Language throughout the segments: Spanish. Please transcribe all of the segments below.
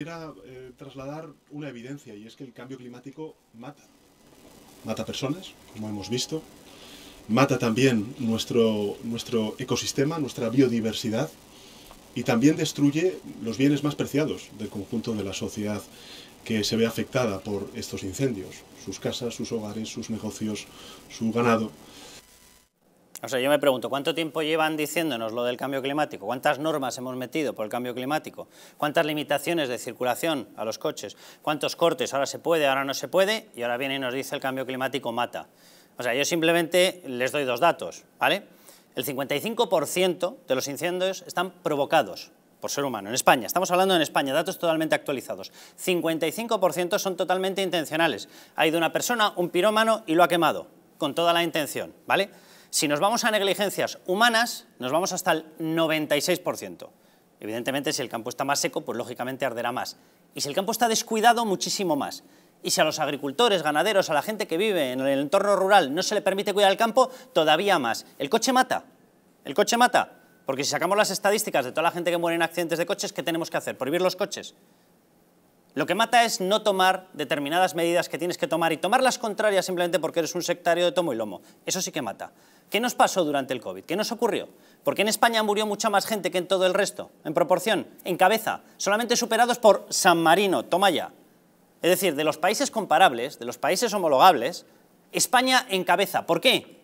Quisiera eh, trasladar una evidencia y es que el cambio climático mata. Mata personas, como hemos visto. Mata también nuestro, nuestro ecosistema, nuestra biodiversidad y también destruye los bienes más preciados del conjunto de la sociedad que se ve afectada por estos incendios. Sus casas, sus hogares, sus negocios, su ganado. O sea, yo me pregunto, ¿cuánto tiempo llevan diciéndonos lo del cambio climático? ¿Cuántas normas hemos metido por el cambio climático? ¿Cuántas limitaciones de circulación a los coches? ¿Cuántos cortes? Ahora se puede, ahora no se puede, y ahora viene y nos dice el cambio climático mata. O sea, yo simplemente les doy dos datos, ¿vale? El 55% de los incendios están provocados por ser humano. En España, estamos hablando en España, datos totalmente actualizados. 55% son totalmente intencionales. Ha ido una persona, un pirómano, y lo ha quemado, con toda la intención, ¿vale? Si nos vamos a negligencias humanas, nos vamos hasta el 96%. Evidentemente, si el campo está más seco, pues lógicamente arderá más. Y si el campo está descuidado, muchísimo más. Y si a los agricultores, ganaderos, a la gente que vive en el entorno rural no se le permite cuidar el campo, todavía más. El coche mata. El coche mata. Porque si sacamos las estadísticas de toda la gente que muere en accidentes de coches, ¿qué tenemos que hacer? ¿Prohibir los coches? Lo que mata es no tomar determinadas medidas que tienes que tomar y tomarlas contrarias simplemente porque eres un sectario de tomo y lomo. Eso sí que mata. ¿Qué nos pasó durante el COVID? ¿Qué nos ocurrió? Porque en España murió mucha más gente que en todo el resto, en proporción, en cabeza, solamente superados por San Marino, toma ya. Es decir, de los países comparables, de los países homologables, España en cabeza. ¿Por qué?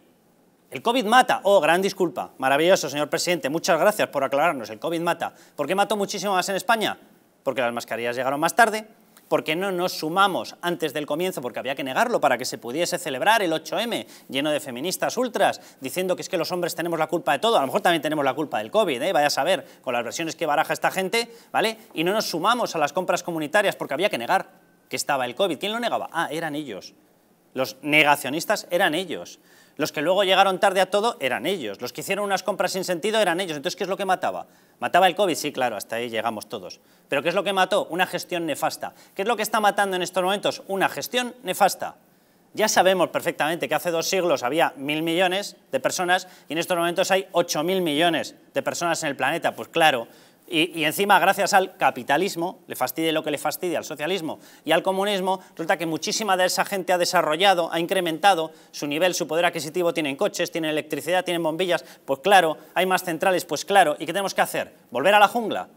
El COVID mata. Oh, gran disculpa. Maravilloso, señor presidente. Muchas gracias por aclararnos. El COVID mata. ¿Por qué mató muchísimo más en España? porque las mascarillas llegaron más tarde, porque no nos sumamos antes del comienzo, porque había que negarlo para que se pudiese celebrar el 8M, lleno de feministas ultras, diciendo que es que los hombres tenemos la culpa de todo, a lo mejor también tenemos la culpa del COVID, ¿eh? vaya a saber, con las versiones que baraja esta gente, ¿vale? Y no nos sumamos a las compras comunitarias porque había que negar que estaba el COVID. ¿Quién lo negaba? Ah, eran ellos. Los negacionistas eran ellos. Los que luego llegaron tarde a todo eran ellos. Los que hicieron unas compras sin sentido eran ellos. Entonces, ¿qué es lo que mataba? ¿Mataba el COVID? Sí, claro, hasta ahí llegamos todos. Pero ¿qué es lo que mató? Una gestión nefasta. ¿Qué es lo que está matando en estos momentos? Una gestión nefasta. Ya sabemos perfectamente que hace dos siglos había mil millones de personas y en estos momentos hay ocho mil millones de personas en el planeta. Pues claro, y, encima, gracias al capitalismo, le fastidie lo que le fastidie al socialismo y al comunismo, resulta que muchísima de esa gente ha desarrollado, ha incrementado su nivel, su poder adquisitivo, tienen coches, tienen electricidad, tienen bombillas, pues claro, hay más centrales, pues claro, ¿y qué tenemos que hacer? ¿Volver a la jungla?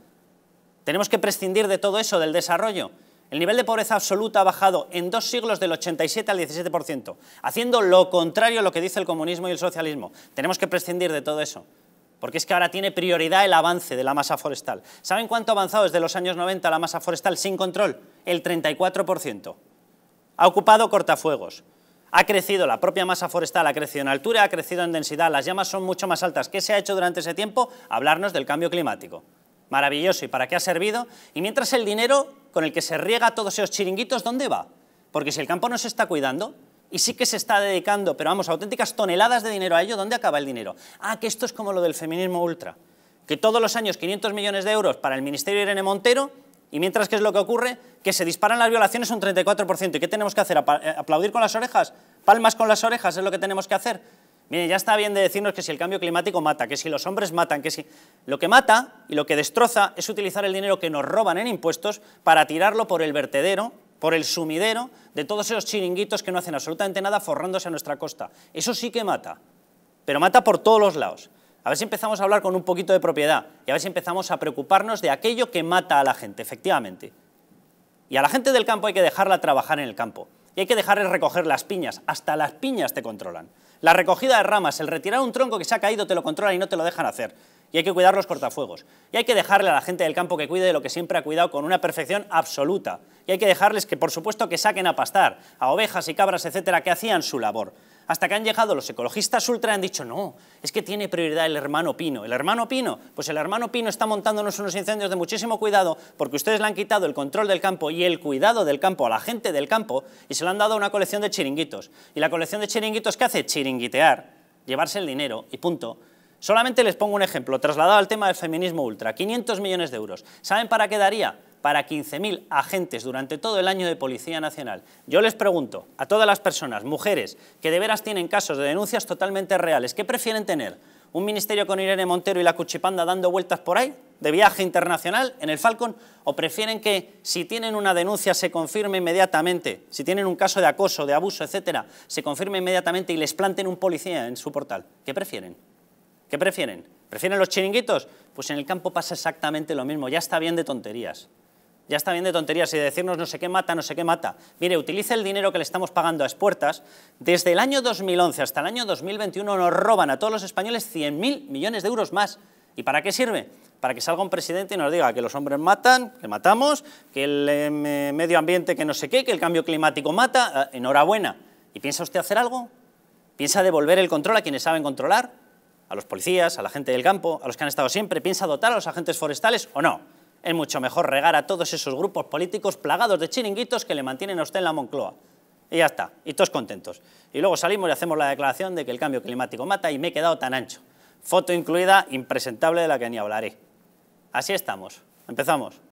Tenemos que prescindir de todo eso, del desarrollo. El nivel de pobreza absoluta ha bajado en dos siglos del 87 al 17%, haciendo lo contrario a lo que dice el comunismo y el socialismo. Tenemos que prescindir de todo eso porque es que ahora tiene prioridad el avance de la masa forestal. ¿Saben cuánto ha avanzado desde los años 90 la masa forestal sin control? El 34%. Ha ocupado cortafuegos. Ha crecido, la propia masa forestal ha crecido en altura, ha crecido en densidad, las llamas son mucho más altas. ¿Qué se ha hecho durante ese tiempo? Hablarnos del cambio climático. Maravilloso, ¿y para qué ha servido? Y mientras el dinero con el que se riega todos esos chiringuitos, ¿dónde va? Porque si el campo no se está cuidando, y sí que se está dedicando, pero vamos, auténticas toneladas de dinero a ello, ¿dónde acaba el dinero? Ah, que esto es como lo del feminismo ultra, que todos los años 500 millones de euros para el Ministerio Irene Montero, y mientras, que es lo que ocurre? Que se disparan las violaciones un 34%. ¿Y qué tenemos que hacer? Eh, ¿Aplaudir con las orejas? ¿Palmas con las orejas es lo que tenemos que hacer? Miren, ya está bien de decirnos que si el cambio climático mata, que si los hombres matan, que si... Lo que mata y lo que destroza es utilizar el dinero que nos roban en impuestos para tirarlo por el vertedero por el sumidero de todos esos chiringuitos que no hacen absolutamente nada forrándose a nuestra costa. Eso sí que mata, pero mata por todos los lados. A ver si empezamos a hablar con un poquito de propiedad y a ver si empezamos a preocuparnos de aquello que mata a la gente, efectivamente. Y a la gente del campo hay que dejarla trabajar en el campo. Y hay que dejarles recoger las piñas. Hasta las piñas te controlan. La recogida de ramas, el retirar un tronco que se ha caído, te lo controlan y no te lo dejan hacer. Y hay que cuidar los cortafuegos. Y hay que dejarle a la gente del campo que cuide de lo que siempre ha cuidado con una perfección absoluta. Y hay que dejarles que, por supuesto, que saquen a pastar a ovejas y cabras, etcétera, que hacían su labor hasta que han llegado los ecologistas ultra y han dicho, no, es que tiene prioridad el hermano Pino. ¿El hermano Pino? Pues el hermano Pino está montándonos unos incendios de muchísimo cuidado porque ustedes le han quitado el control del campo y el cuidado del campo a la gente del campo y se lo han dado a una colección de chiringuitos. ¿Y la colección de chiringuitos qué hace? Chiringuitear, llevarse el dinero y punto. Solamente les pongo un ejemplo, trasladado al tema del feminismo ultra, 500 millones de euros. ¿Saben para qué daría? para 15.000 agentes durante todo el año de Policía Nacional. Yo les pregunto a todas las personas, mujeres, que de veras tienen casos de denuncias totalmente reales, ¿qué prefieren tener? ¿Un ministerio con Irene Montero y la Cuchipanda dando vueltas por ahí? ¿De viaje internacional en el Falcon? ¿O prefieren que si tienen una denuncia se confirme inmediatamente? Si tienen un caso de acoso, de abuso, etcétera, se confirme inmediatamente y les planten un policía en su portal. ¿Qué prefieren? ¿Qué prefieren? ¿Prefieren los chiringuitos? Pues en el campo pasa exactamente lo mismo, ya está bien de tonterías. Ya está bien de tonterías y de decirnos no sé qué mata, no sé qué mata. Mire, utilice el dinero que le estamos pagando a Espuertas. Desde el año 2011 hasta el año 2021 nos roban a todos los españoles 100.000 millones de euros más. ¿Y para qué sirve? Para que salga un presidente y nos diga que los hombres matan, que matamos, que el em, eh, medio ambiente que no sé qué, que el cambio climático mata. Ah, enhorabuena. ¿Y piensa usted hacer algo? ¿Piensa devolver el control a quienes saben controlar? ¿A los policías, a la gente del campo, a los que han estado siempre? ¿Piensa dotar a los agentes forestales o no? Es mucho mejor regar a todos esos grupos políticos plagados de chiringuitos que le mantienen a usted en la Moncloa. Y ya está, y todos contentos. Y luego salimos y hacemos la declaración de que el cambio climático mata y me he quedado tan ancho. Foto incluida, impresentable de la que ni hablaré. Así estamos. Empezamos.